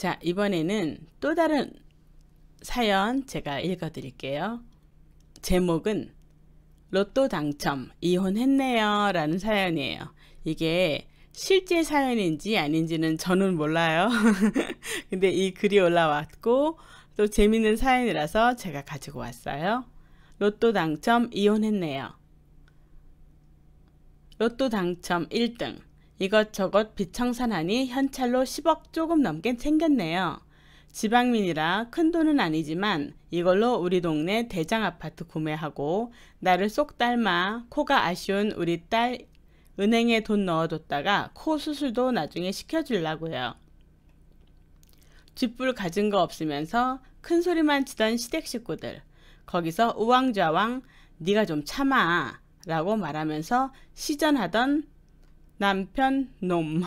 자, 이번에는 또 다른 사연 제가 읽어 드릴게요. 제목은 로또 당첨, 이혼했네요. 라는 사연이에요. 이게 실제 사연인지 아닌지는 저는 몰라요. 근데 이 글이 올라왔고, 또 재밌는 사연이라서 제가 가지고 왔어요. 로또 당첨, 이혼했네요. 로또 당첨 1등. 이것저것 비청산하니 현찰로 10억 조금 넘게 챙겼네요 지방민이라 큰 돈은 아니지만 이걸로 우리 동네 대장 아파트 구매하고 나를 쏙 닮아 코가 아쉬운 우리 딸 은행에 돈 넣어뒀다가 코 수술도 나중에 시켜주려고요. 쥐뿔 가진 거 없으면서 큰 소리만 치던 시댁 식구들. 거기서 우왕좌왕 네가 좀 참아 라고 말하면서 시전하던 남편 놈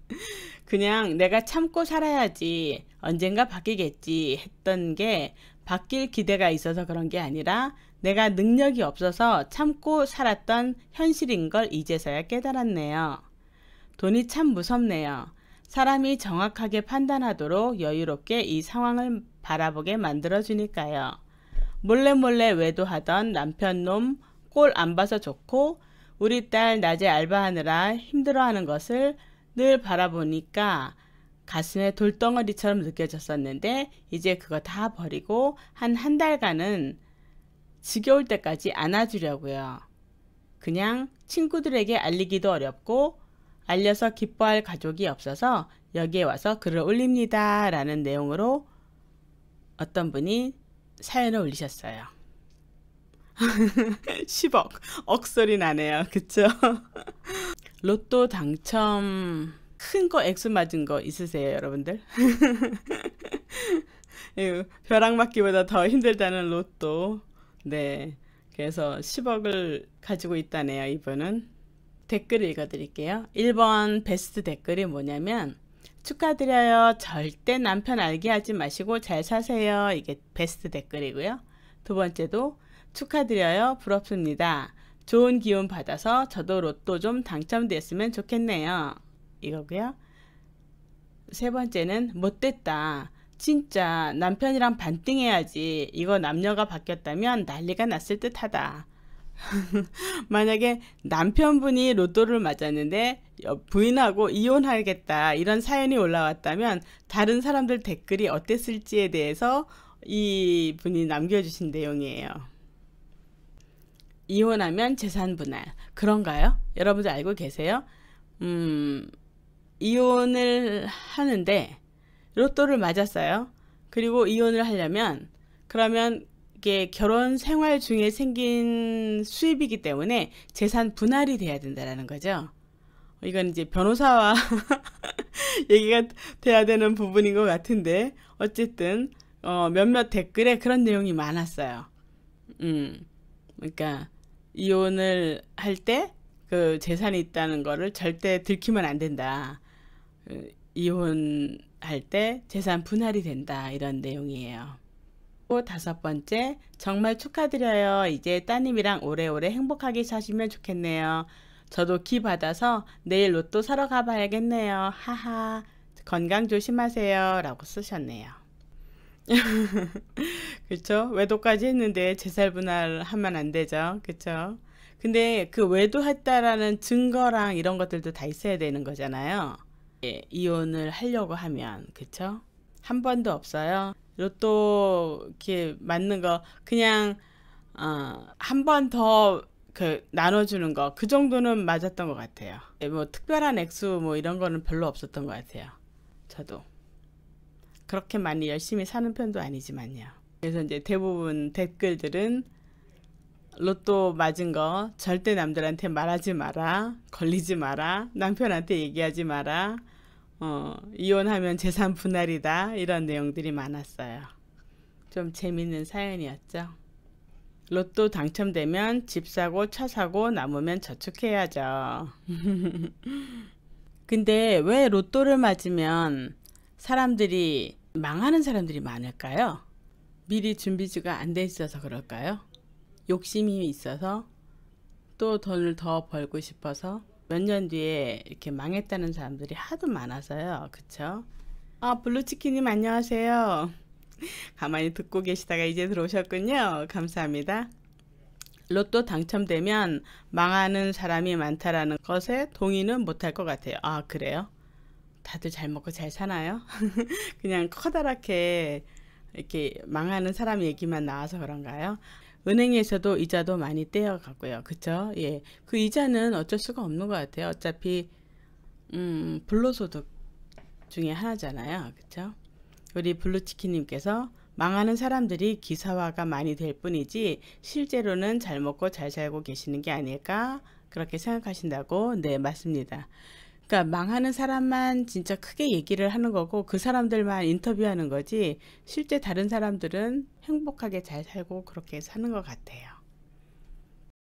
그냥 내가 참고 살아야지 언젠가 바뀌겠지 했던 게 바뀔 기대가 있어서 그런 게 아니라 내가 능력이 없어서 참고 살았던 현실인 걸 이제서야 깨달았네요. 돈이 참 무섭네요. 사람이 정확하게 판단하도록 여유롭게 이 상황을 바라보게 만들어주니까요. 몰래몰래 몰래 외도하던 남편놈 꼴 안 봐서 좋고 우리 딸 낮에 알바하느라 힘들어하는 것을 늘 바라보니까 가슴에 돌덩어리처럼 느껴졌었는데 이제 그거 다 버리고 한 한 달간은 지겨울 때까지 안아주려고요. 그냥 친구들에게 알리기도 어렵고 알려서 기뻐할 가족이 없어서 여기에 와서 글을 올립니다. 라는 내용으로 어떤 분이 사연을 올리셨어요. 10억. 억소리 나네요. 그쵸? 로또 당첨 큰 거 액수 맞은 거 있으세요, 여러분들? 예, 벼락 맞기보다 더 힘들다는 로또. 네. 그래서 10억을 가지고 있다네요, 이분은. 댓글 읽어드릴게요. 1번 베스트 댓글이 뭐냐면, 축하드려요. 절대 남편 알게 하지 마시고 잘 사세요. 이게 베스트 댓글이고요. 두 번째도 축하드려요. 부럽습니다. 좋은 기운 받아서 저도 로또 좀 당첨됐으면 좋겠네요. 이거고요. 세 번째는 못됐다. 진짜 남편이랑 반띵해야지. 이거 남녀가 바뀌었다면 난리가 났을 듯하다. 만약에 남편분이 로또를 맞았는데 부인하고 이혼하겠다 이런 사연이 올라왔다면 다른 사람들 댓글이 어땠을지에 대해서 이 분이 남겨주신 내용이에요. 이혼하면 재산 분할 그런가요? 여러분들 알고 계세요? 음, 이혼을 하는데 로또를 맞았어요. 그리고 이혼을 하려면 그러면 이게 결혼 생활 중에 생긴 수입이기 때문에 재산 분할이 돼야 된다라는 거죠. 이건 이제 변호사와 얘기가 돼야 되는 부분인 것 같은데 어쨌든 어, 몇몇 댓글에 그런 내용이 많았어요. 음, 그러니까 이혼을 할 때 그 재산이 있다는 거를 절대 들키면 안 된다. 그 이혼할 때 재산 분할이 된다. 이런 내용이에요. 다섯 번째, 정말 축하드려요. 이제 따님이랑 오래오래 행복하게 사시면 좋겠네요. 저도 기 받아서 내일 로또 사러 가봐야겠네요. 하하. 건강 조심하세요. 라고 쓰셨네요. 그렇죠? 외도까지 했는데 재살 분할하면 안 되죠. 그렇죠? 근데 그 외도했다라는 증거랑 이런 것들도 다 있어야 되는 거잖아요. 예, 이혼을 하려고 하면 그렇죠? 한 번도 없어요. 로또 이렇게 맞는 거 그냥 어, 한번 더 그 나눠주는 거 그 정도는 맞았던 것 같아요. 예, 뭐 특별한 액수 뭐 이런 거는 별로 없었던 것 같아요. 저도. 그렇게 많이 열심히 사는 편도 아니지만요. 그래서 이제 대부분 댓글들은 로또 맞은 거 절대 남들한테 말하지 마라. 걸리지 마라. 남편한테 얘기하지 마라. 어, 이혼하면 재산 분할이다. 이런 내용들이 많았어요. 좀 재밌는 사연이었죠. 로또 당첨되면 집 사고 차 사고 남으면 저축해야죠. 근데 왜 로또를 맞으면 사람들이 망하는 사람들이 많을까요? 미리 준비지가 안 돼 있어서 그럴까요? 욕심이 있어서 또 돈을 더 벌고 싶어서 몇 년 뒤에 이렇게 망했다는 사람들이 하도 많아서요. 그쵸? 아, 블루치킨님 안녕하세요. 가만히 듣고 계시다가 이제 들어오셨군요. 감사합니다. 로또 당첨되면 망하는 사람이 많다라는 것에 동의는 못할 것 같아요. 아, 그래요? 다들 잘 먹고 잘 사나요? 그냥 커다랗게 이렇게 망하는 사람 얘기만 나와서 그런가요? 은행에서도 이자도 많이 떼어가고요. 그쵸? 예. 그 이자는 어쩔 수가 없는 것 같아요. 어차피, 음, 불로소득 중에 하나잖아요. 그쵸? 우리 블루치킨님께서 망하는 사람들이 기사화가 많이 될 뿐이지 실제로는 잘 먹고 잘 살고 계시는 게 아닐까 그렇게 생각하신다고 네 맞습니다 그러니까 망하는 사람만 진짜 크게 얘기를 하는 거고 그 사람들만 인터뷰하는 거지 실제 다른 사람들은 행복하게 잘 살고 그렇게 사는 것 같아요.